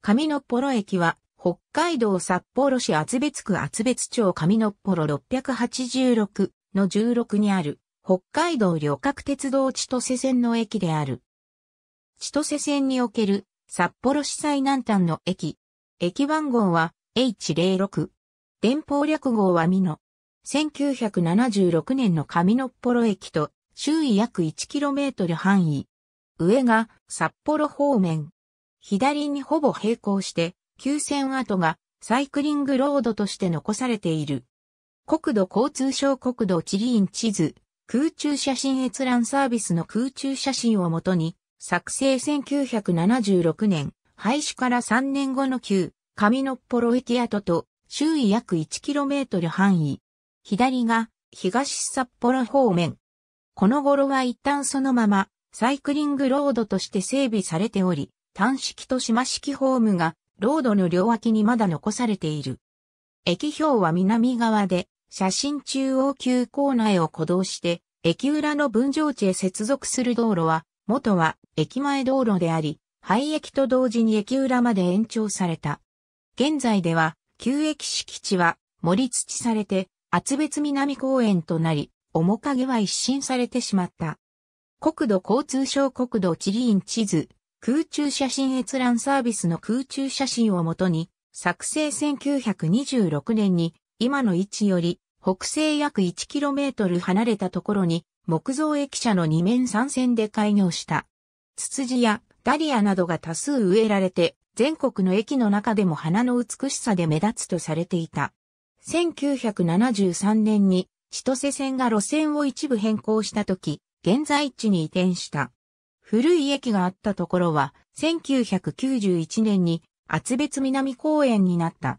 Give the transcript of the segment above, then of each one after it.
上野幌駅は、北海道札幌市厚別区厚別町上野幌686の16にある、北海道旅客鉄道千歳線の駅である。千歳線における札幌市最南端の駅。駅番号は H06。電報略号は美濃。1976年の上野幌駅と周囲約 1km 範囲。上が札幌方面。左にほぼ並行して、旧線跡がサイクリングロードとして残されている。国土交通省国土地理院地図、空中写真閲覧サービスの空中写真をもとに、作成1976年、廃止から3年後の旧、上野ポロ駅跡と、周囲約 1km 範囲。左が、東札幌方面。この頃は一旦そのまま、サイクリングロードとして整備されており、単式と島式ホームが、ロードの両脇にまだ残されている。駅表は南側で、写真中央急構内を鼓動して、駅裏の分譲地へ接続する道路は、元は駅前道路であり、廃駅と同時に駅裏まで延長された。現在では、旧駅敷地は盛り土されて、厚別南公園となり、面影は一新されてしまった。国土交通省国土地理院地図、空中写真閲覧サービスの空中写真をもとに、作成1926年に、今の位置より、北西約 1km 離れたところに、木造駅舎の2面3線で開業した。ツツジやダリアなどが多数植えられて、全国の駅の中でも花の美しさで目立つとされていた。1973年に、千歳線が路線を一部変更した時、現在地に移転した。古い駅があったところは、1991年に厚別南公園になった。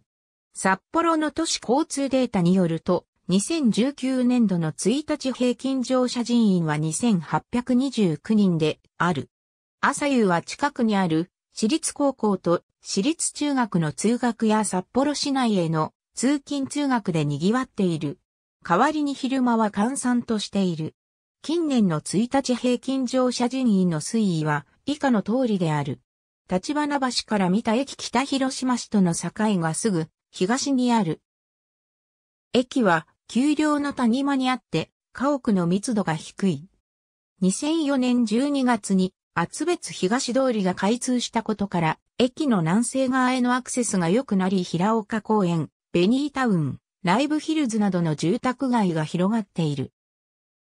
札幌の都市交通データによると、2019年度の1日平均乗車人員は2829人である。朝夕は近くにある私立高校と私立中学の通学や札幌市内への通勤通学で賑わっている。代わりに昼間は閑散としている。近年の1日平均乗車人員の推移は以下の通りである。立花橋から見た駅北広島市との境がすぐ東にある。駅は丘陵の谷間にあって家屋の密度が低い。2004年12月に厚別東通りが開通したことから駅の南西側へのアクセスが良くなり平岡公園、ベニータウン、ライブヒルズなどの住宅街が広がっている。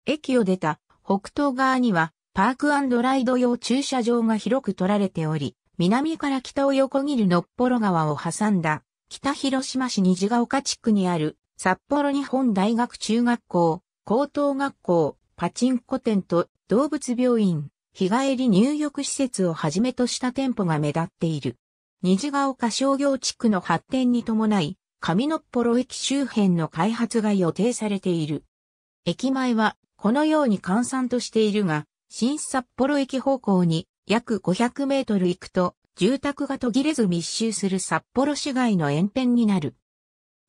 駅を出た北東側にはパークライド用駐車場が広く取られており、南から北を横切るのっぽろ川を挟んだ北広島市虹ヶ丘地区にある札幌日本大学中学校、高等学校、パチンコ店と動物病院、日帰り入浴施設をはじめとした店舗が目立っている。虹ヶ丘商業地区の発展に伴い、上野っぽろ駅周辺の開発が予定されている。駅前はこのように換算としているが、新札幌駅方向に約500メートル行くと、住宅が途切れず密集する札幌市街の延辺になる。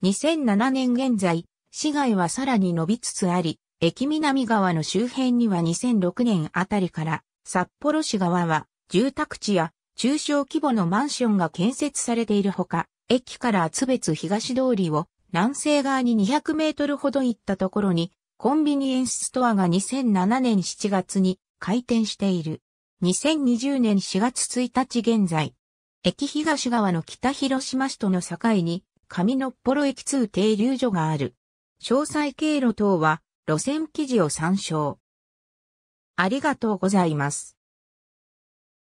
2007年現在、市街はさらに伸びつつあり、駅南側の周辺には2006年あたりから札幌市側は住宅地や中小規模のマンションが建設されているほか、駅から厚別東通りを南西側に200メートルほど行ったところにコンビニエンスストアが2007年7月に開店している。2020年4月1日現在、駅東側の北広島市との境に、上野っぽろ駅通停留所がある。詳細経路等は、路線記事を参照。ありがとうございます。